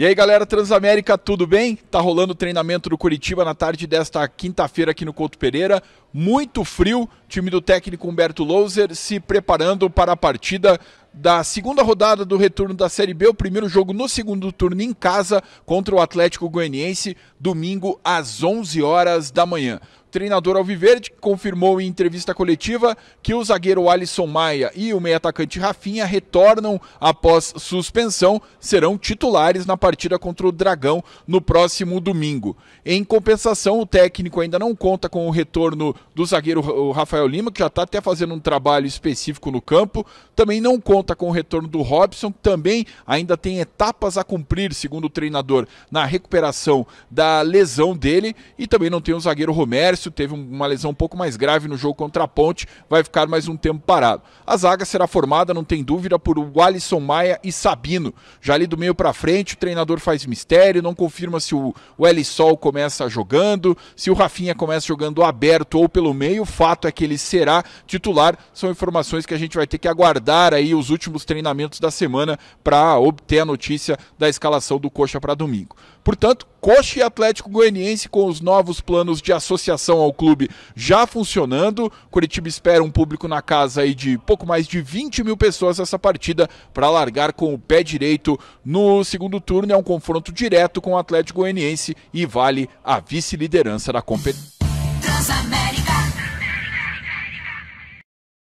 E aí, galera Transamérica, tudo bem? Tá rolando o treinamento do Curitiba na tarde desta quinta-feira aqui no Couto Pereira. Muito frio, time do técnico Humberto Louser se preparando para a partida da segunda rodada do retorno da Série B, o primeiro jogo no segundo turno em casa contra o Atlético Goianiense, domingo às 11 horas da manhã treinador Alviverde confirmou em entrevista coletiva que o zagueiro Alisson Maia e o meia-atacante Rafinha retornam após suspensão, serão titulares na partida contra o Dragão no próximo domingo. Em compensação, o técnico ainda não conta com o retorno do zagueiro Rafael Lima, que já está até fazendo um trabalho específico no campo, também não conta com o retorno do Robson, que também ainda tem etapas a cumprir, segundo o treinador, na recuperação da lesão dele, e também não tem o zagueiro Romero teve uma lesão um pouco mais grave no jogo contra a Ponte, vai ficar mais um tempo parado. A zaga será formada, não tem dúvida, por Alisson Maia e Sabino. Já ali do meio para frente, o treinador faz mistério, não confirma se o, o Elisol começa jogando, se o Rafinha começa jogando aberto ou pelo meio. O fato é que ele será titular. São informações que a gente vai ter que aguardar aí os últimos treinamentos da semana para obter a notícia da escalação do Coxa para domingo. Portanto, Coxa e Atlético Goianiense com os novos planos de associação ao clube já funcionando. Curitiba espera um público na casa aí de pouco mais de 20 mil pessoas essa partida para largar com o pé direito no segundo turno. É um confronto direto com o Atlético Goianiense e vale a vice-liderança da competição.